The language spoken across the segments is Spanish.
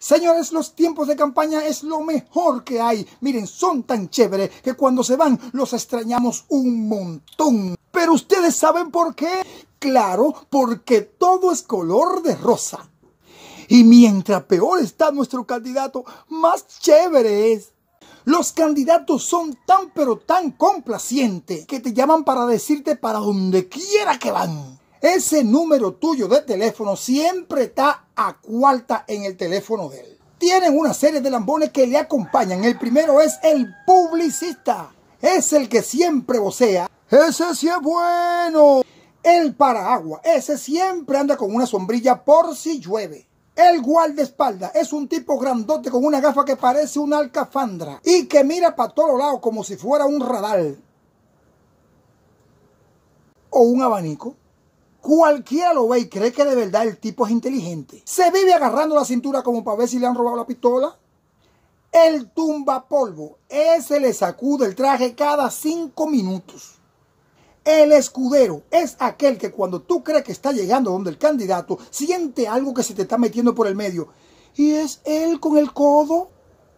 Señores, los tiempos de campaña es lo mejor que hay. Miren, son tan chéveres que cuando se van los extrañamos un montón. Pero ustedes saben por qué. Claro, porque todo es color de rosa. Y mientras peor está nuestro candidato, más chévere es. Los candidatos son tan pero tan complacientes que te llaman para decirte para donde quiera que van. Ese número tuyo de teléfono siempre está a cuarta en el teléfono de él. Tienen una serie de lambones que le acompañan. El primero es el publicista. Es el que siempre vocea. Ese sí es bueno. El paraguas, Ese siempre anda con una sombrilla por si llueve. El guardaespaldas es un tipo grandote con una gafa que parece una alcafandra y que mira para todos lados como si fuera un radar o un abanico. Cualquiera lo ve y cree que de verdad el tipo es inteligente. Se vive agarrando la cintura como para ver si le han robado la pistola. El tumba polvo, ese le sacude el traje cada cinco minutos. El escudero es aquel que cuando tú crees que está llegando donde el candidato, siente algo que se te está metiendo por el medio. Y es él con el codo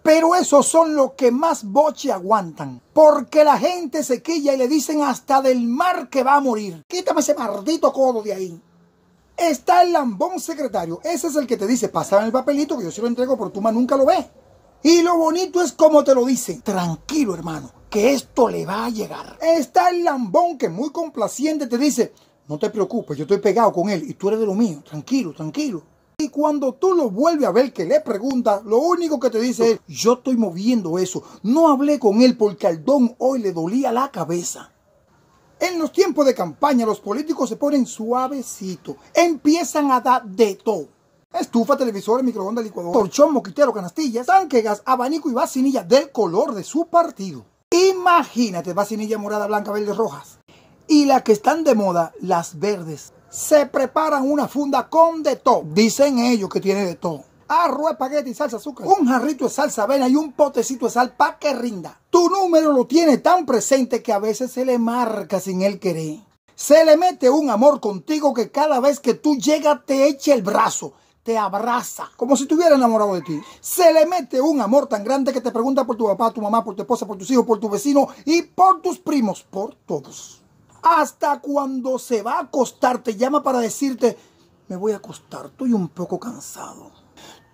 pero esos son los que más boche aguantan. Porque la gente se quilla y le dicen hasta del mar que va a morir. Quítame ese maldito codo de ahí. Está el lambón secretario. Ese es el que te dice, pásame el papelito que yo se lo entrego, por tú más nunca lo ve. Y lo bonito es como te lo dice. Tranquilo, hermano, que esto le va a llegar. Está el lambón que muy complaciente te dice, no te preocupes, yo estoy pegado con él y tú eres de lo mío. Tranquilo, tranquilo. Y cuando tú lo vuelves a ver que le pregunta, lo único que te dice es, yo estoy moviendo eso. No hablé con él porque al don hoy le dolía la cabeza. En los tiempos de campaña los políticos se ponen suavecito, empiezan a dar de todo. Estufa, televisor, microondas, licuador, colchón, moquitero, canastillas, tanque, gas, abanico y vacinilla del color de su partido. Imagínate, vacinilla morada, blanca, verde, rojas. Y las que están de moda, las verdes se preparan una funda con de todo. Dicen ellos que tiene de todo. Arroz, espagueti y salsa azúcar. Un jarrito de salsa avena y un potecito de sal para que rinda. Tu número lo tiene tan presente que a veces se le marca sin él querer. Se le mete un amor contigo que cada vez que tú llegas te echa el brazo te abraza, como si estuviera enamorado de ti. Se le mete un amor tan grande que te pregunta por tu papá, tu mamá, por tu esposa, por tus hijos, por tu vecino y por tus primos, por todos. Hasta cuando se va a acostar, te llama para decirte, me voy a acostar, estoy un poco cansado.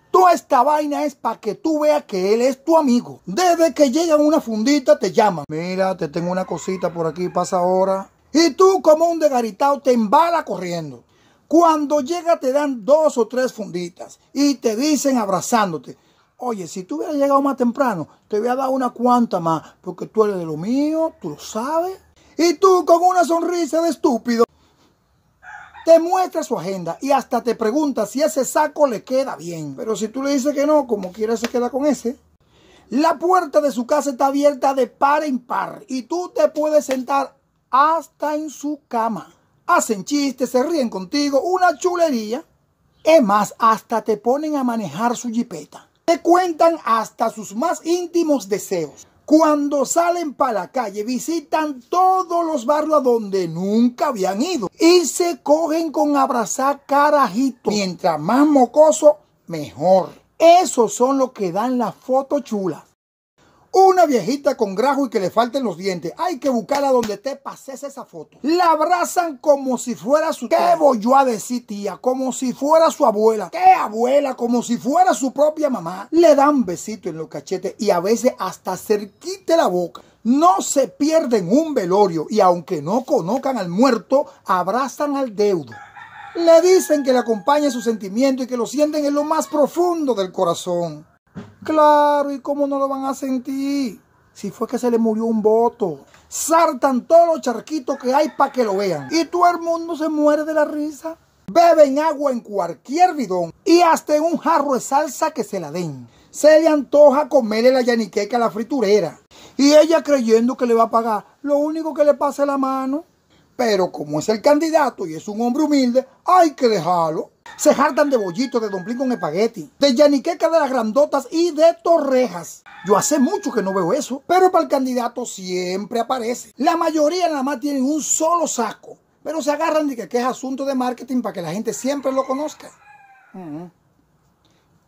Toda esta vaina es para que tú veas que él es tu amigo. Desde que llega una fundita te llama Mira, te tengo una cosita por aquí, pasa ahora. Y tú como un degaritado te embala corriendo. Cuando llega te dan dos o tres funditas y te dicen abrazándote. Oye, si tú hubieras llegado más temprano, te hubiera dado una cuanta más, porque tú eres de lo mío, tú lo sabes. Y tú con una sonrisa de estúpido te muestra su agenda y hasta te pregunta si ese saco le queda bien. Pero si tú le dices que no, como quiera se queda con ese. La puerta de su casa está abierta de par en par y tú te puedes sentar hasta en su cama. Hacen chistes, se ríen contigo, una chulería. Es más, hasta te ponen a manejar su jipeta. Te cuentan hasta sus más íntimos deseos. Cuando salen para la calle, visitan todos los barrios donde nunca habían ido y se cogen con abrazar carajito. Mientras más mocoso, mejor. Esos son los que dan las fotos chulas. Una viejita con grajo y que le falten los dientes. Hay que buscarla donde te pases esa foto. La abrazan como si fuera su... ¿Qué voy yo a decir, tía? Como si fuera su abuela. ¿Qué abuela? Como si fuera su propia mamá. Le dan besito en los cachetes y a veces hasta cerquite la boca. No se pierden un velorio y aunque no conozcan al muerto, abrazan al deudo. Le dicen que le acompañe su sentimiento y que lo sienten en lo más profundo del corazón. Claro, ¿y cómo no lo van a sentir? Si fue que se le murió un voto. saltan todos los charquitos que hay para que lo vean. Y todo el mundo se muere de la risa. Beben agua en cualquier bidón y hasta en un jarro de salsa que se la den. Se le antoja comerle la yaniqueca a la friturera. Y ella creyendo que le va a pagar, lo único que le pasa la mano. Pero como es el candidato y es un hombre humilde, hay que dejarlo. Se jartan de bollitos, de domplín con espagueti, de yaniqueca de las grandotas y de torrejas. Yo hace mucho que no veo eso, pero para el candidato siempre aparece. La mayoría nada más tienen un solo saco, pero se agarran de que, es asunto de marketing para que la gente siempre lo conozca.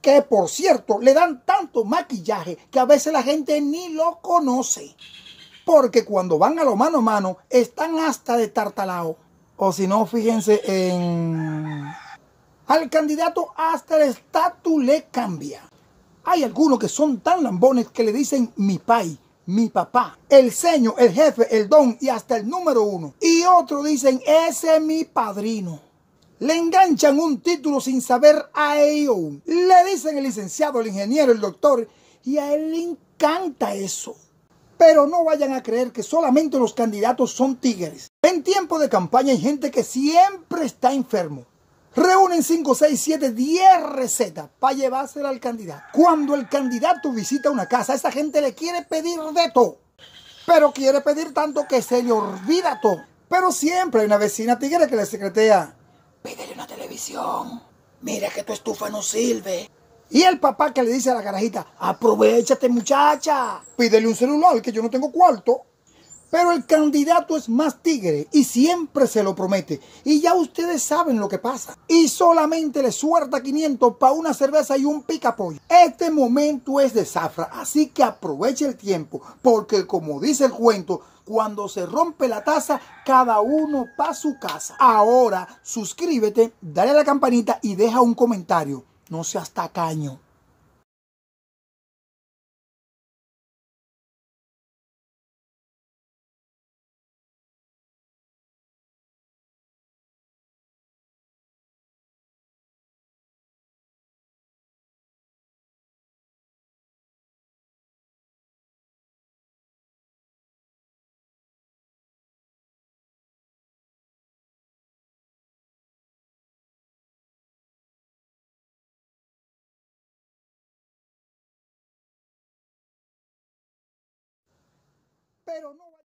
Que por cierto, le dan tanto maquillaje que a veces la gente ni lo conoce porque cuando van a lo mano a mano están hasta de tartalao. O si no, fíjense en... Al candidato hasta el estatus le cambia. Hay algunos que son tan lambones que le dicen mi pai, mi papá, el seño, el jefe, el don y hasta el número uno. Y otros dicen ese es mi padrino. Le enganchan un título sin saber a ello. Le dicen el licenciado, el ingeniero, el doctor. Y a él le encanta eso. Pero no vayan a creer que solamente los candidatos son tigres. En tiempo de campaña hay gente que siempre está enfermo. Reúnen 5, 6, 7, 10 recetas para llevársela al candidato. Cuando el candidato visita una casa, esa gente le quiere pedir de todo. Pero quiere pedir tanto que se le olvida todo. Pero siempre hay una vecina tigre que le secretea. Pídele una televisión. Mira que tu estufa no sirve. Y el papá que le dice a la carajita, aprovechate muchacha, pídele un celular que yo no tengo cuarto. Pero el candidato es más tigre y siempre se lo promete. Y ya ustedes saben lo que pasa. Y solamente le suelta 500 para una cerveza y un pollo. Este momento es de zafra, así que aproveche el tiempo. Porque como dice el cuento, cuando se rompe la taza, cada uno a su casa. Ahora suscríbete, dale a la campanita y deja un comentario. No seas tacaño. pero no